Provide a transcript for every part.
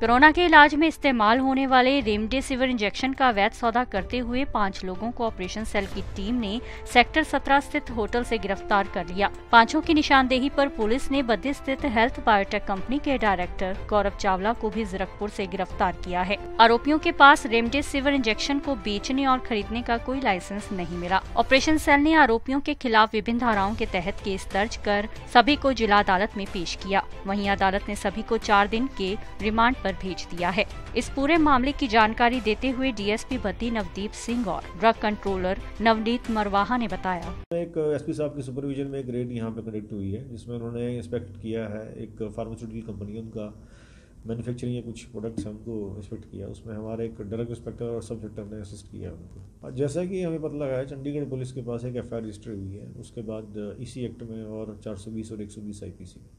Corona के इलाज में इस्तेमाल होने वाले रेमडेसिविर इंजेक्शन का वैध सौदा करते हुए पांच लोगों को ऑपरेशन सेल की टीम ने सेक्टर सत्रह स्थित होटल से गिरफ्तार कर लिया पांचों की निशानदेही पर पुलिस ने बद्दी स्थित हेल्थ बायोटेक कंपनी के डायरेक्टर गौरव चावला को भी जीरकपुर से गिरफ्तार किया है आरोपियों के पास रेमडेसिविर इंजेक्शन को बेचने और खरीदने का कोई लाइसेंस नहीं मिला ऑपरेशन सेल ने आरोपियों के खिलाफ विभिन्न धाराओं के तहत केस दर्ज कर सभी को जिला अदालत में पेश किया वही अदालत ने सभी को चार दिन के रिमांड पर भेज दिया है इस पूरे मामले की जानकारी देते हुए डीएसपी बद्दी नवदीप सिंह और ड्रग कंट्रोलर नवनीत मरवाहा ने बताया एक एसपी साहब की सुपरविजन में एक रेड यहाँ पे कंडक्ट हुई है जिसमें उन्होंने इंस्पेक्ट किया है एक फार्मास्यूटिकल कंपनी उनका मैन्युफैक्चरिंग या कुछ प्रोडक्ट्स हमको इंस्पेक्ट किया उसमें हमारे एक ड्रग इंस्पेक्टर और सब इंस्पेक्टर ने असिस्ट किया उनको जैसा कि हमें पता लगा है चंडीगढ़ पुलिस के पास एक एफ आई रजिस्टर हुई है उसके बाद इसी e एक्ट में और चार सौ बीस और एक सौ बीस 120 आईपीसी में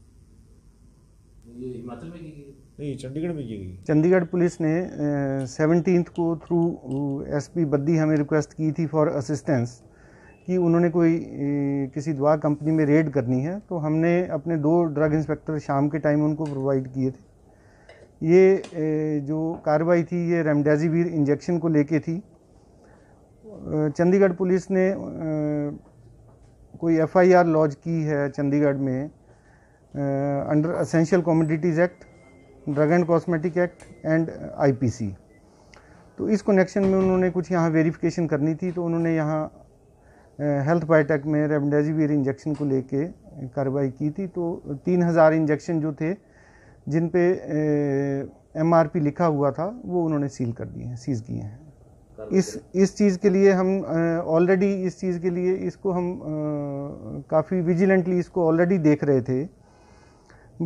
नहीं चंडीगढ़ में की गई चंडीगढ़ पुलिस ने सेवनटीन को थ्रू एसपी बद्दी हमें रिक्वेस्ट की थी फॉर असिस्टेंस कि उन्होंने कोई किसी दवा कंपनी में रेड करनी है तो हमने अपने दो ड्रग इंस्पेक्टर शाम के टाइम उनको प्रोवाइड किए थे ये जो कार्रवाई थी ये रेमडेजिविर इंजेक्शन को लेके थी चंडीगढ़ पुलिस ने कोई एफआईआर लॉन्च की है चंडीगढ़ में under essential commodities act drug and cosmetic act and IPC. तो इस कनेक्शन में उन्होंने कुछ यहाँ वेरिफिकेशन करनी थी तो उन्होंने यहाँ हेल्थ uh, बायोटेक में रेमडेजिविर इंजेक्शन को लेके कार्रवाई की थी तो तीन हज़ार इंजेक्शन जो थे जिन पे एम uh, लिखा हुआ था वो उन्होंने सील कर दिए हैं सीज़ किए हैं इस इस चीज़ के लिए हम ऑलरेडी uh, इस चीज़ के लिए इसको हम काफ़ी विजिलेंटली इसको ऑलरेडी देख रहे थे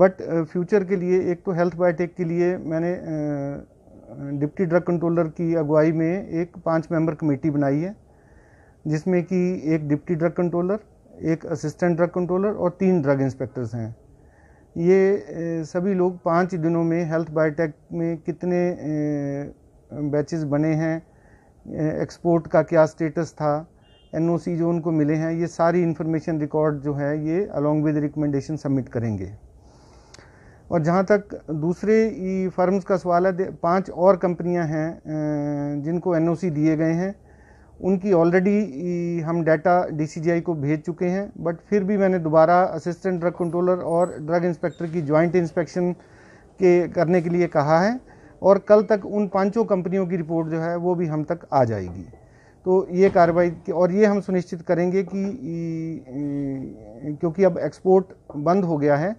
बट फ्यूचर uh, के लिए एक तो हेल्थ बायोटेक के लिए मैंने डिप्टी ड्रग कंट्रोलर की अगुवाई में एक पांच मेंबर कमेटी बनाई है जिसमें कि एक डिप्टी ड्रग कंट्रोलर एक असिस्टेंट ड्रग कंट्रोलर और तीन ड्रग इंस्पेक्टर्स हैं ये uh, सभी लोग पाँच दिनों में हेल्थ बायोटेक में कितने बैचेस uh, बने हैं एक्सपोर्ट का क्या स्टेटस था एन जो उनको मिले हैं ये सारी इन्फॉर्मेशन रिकॉर्ड जो है ये अलॉन्ग विद रिकमेंडेशन सबमिट करेंगे और जहाँ तक दूसरे फर्म्स का सवाल है पांच और कंपनियां हैं जिनको एनओसी दिए गए हैं उनकी ऑलरेडी हम डाटा डीसीजीआई को भेज चुके हैं बट फिर भी मैंने दोबारा असिस्टेंट ड्रग कंट्रोलर और ड्रग इंस्पेक्टर की जॉइंट इंस्पेक्शन के करने के लिए कहा है और कल तक उन पांचों कंपनियों की रिपोर्ट जो है वो भी हम तक आ जाएगी तो ये कार्रवाई और ये हम सुनिश्चित करेंगे कि क्योंकि अब एक्सपोर्ट बंद हो गया है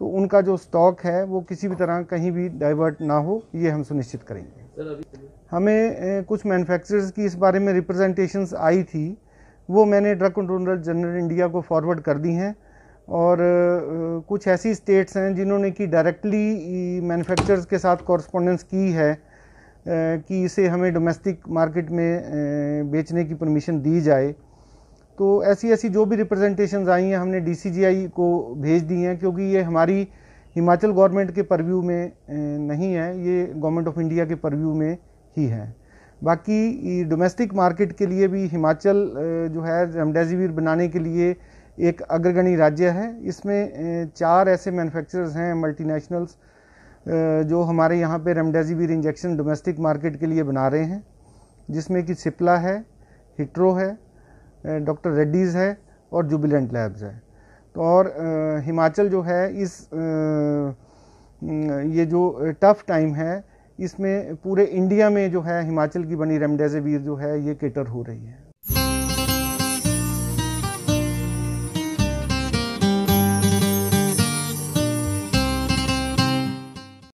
तो उनका जो स्टॉक है वो किसी भी तरह कहीं भी डाइवर्ट ना हो ये हम सुनिश्चित करेंगे तो हमें कुछ मैन्युफैक्चरर्स की इस बारे में रिप्रेजेंटेशंस आई थी वो मैंने ड्रग कंट्रोलर जनरल इंडिया को फॉरवर्ड कर दी हैं और कुछ ऐसी स्टेट्स हैं जिन्होंने कि डायरेक्टली मैन्युफैक्चरर्स के साथ कॉरस्पॉन्डेंस की है कि इसे हमें डोमेस्टिक मार्केट में बेचने की परमिशन दी जाए तो ऐसी ऐसी जो भी रिप्रेजेंटेशंस आई हैं हमने डीसीजीआई को भेज दी हैं क्योंकि ये हमारी हिमाचल गवर्नमेंट के परव्यू में नहीं है ये गवर्नमेंट ऑफ इंडिया के परव्यू में ही है बाकी डोमेस्टिक मार्केट के लिए भी हिमाचल जो है रेमडेजिविर बनाने के लिए एक अग्रगणी राज्य है इसमें चार ऐसे मैन्युफैक्चरर्स हैं मल्टीनेशनल्स जो हमारे यहाँ पे रेमडेजिविर इंजेक्शन डोमेस्टिक मार्केट के लिए बना रहे हैं जिसमें कि सिप्ला है हिट्रो है डॉक्टर रेड्डीज़ है और जुबिलेंट लैब्स है तो और आ, हिमाचल जो है इस आ, ये जो टफ़ टाइम है इसमें पूरे इंडिया में जो है हिमाचल की बनी रेमडेसिविर जो है ये केटर हो रही है